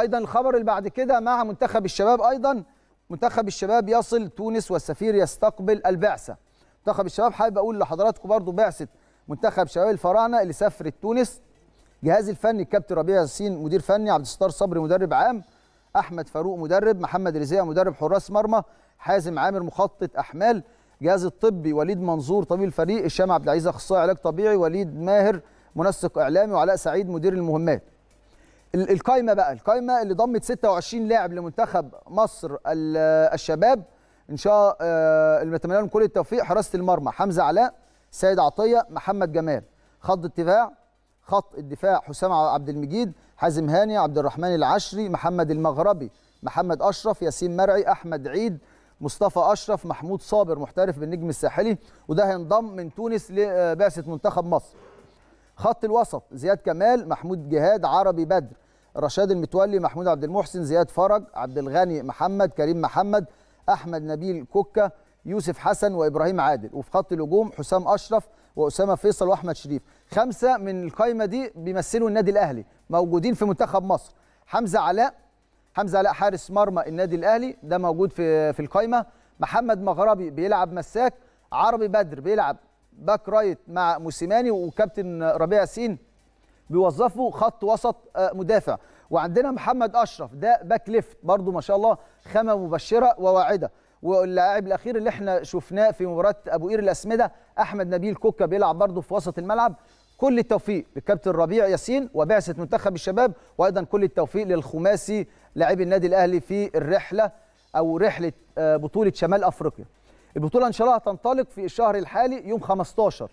ايضا الخبر اللي بعد كده مع منتخب الشباب ايضا منتخب الشباب يصل تونس والسفير يستقبل البعثه منتخب الشباب حابب اقول لحضراتكم برضو بعثه منتخب شباب الفراعنه اللي سافرت تونس جهاز الفني الكابتن ربيع ياسين مدير فني عبد الستار صبري مدرب عام احمد فاروق مدرب محمد رزيع مدرب حراس مرمى حازم عامر مخطط احمال جهاز الطبي وليد منظور طبيب الفريق هشام عبد العزيز اخصائي علاج طبيعي وليد ماهر منسق اعلامي وعلاء سعيد مدير المهمات القايمه بقى القايمه اللي ضمت 26 لاعب لمنتخب مصر الشباب ان شاء آه، الله بنتمنى لهم كل التوفيق حراسه المرمى حمزه علاء سيد عطيه محمد جمال خط الدفاع خط الدفاع حسام عبد المجيد حازم هاني عبد الرحمن العشري محمد المغربي محمد اشرف ياسين مرعي احمد عيد مصطفى اشرف محمود صابر محترف بالنجم الساحلي وده هينضم من تونس لبعثه آه، منتخب مصر خط الوسط زياد كمال محمود جهاد عربي بدر رشاد المتولي محمود عبد المحسن زياد فرج عبد الغني محمد كريم محمد احمد نبيل كوكا يوسف حسن وابراهيم عادل وفي خط الهجوم حسام اشرف واسامه فيصل واحمد شريف خمسه من القايمه دي بيمثلوا النادي الاهلي موجودين في منتخب مصر حمزه علاء حمزه علاء حارس مرمى النادي الاهلي ده موجود في في القايمه محمد مغربي بيلعب مساك عربي بدر بيلعب باك رايت مع موسيماني وكابتن ربيع ياسين بيوظفوا خط وسط آه، مدافع وعندنا محمد اشرف ده باك ليفت برضه ما شاء الله خامه مبشره وواعده واللاعب الاخير اللي احنا شفناه في مباراه ابو قير الاسمده احمد نبيل كوكا بيلعب برضه في وسط الملعب كل التوفيق للكابتن ربيع ياسين وبعثه منتخب الشباب وايضا كل التوفيق للخماسي لاعبي النادي الاهلي في الرحله او رحله آه، بطوله شمال افريقيا البطوله ان شاء الله هتنطلق في الشهر الحالي يوم 15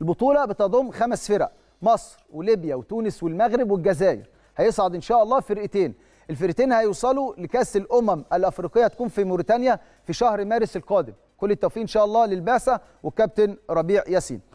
البطوله بتضم خمس فرق مصر وليبيا وتونس والمغرب والجزائر هيصعد ان شاء الله فرقتين الفرقتين هيوصلوا لكاس الامم الافريقيه تكون في موريتانيا في شهر مارس القادم كل التوفيق ان شاء الله للبعثه والكابتن ربيع ياسين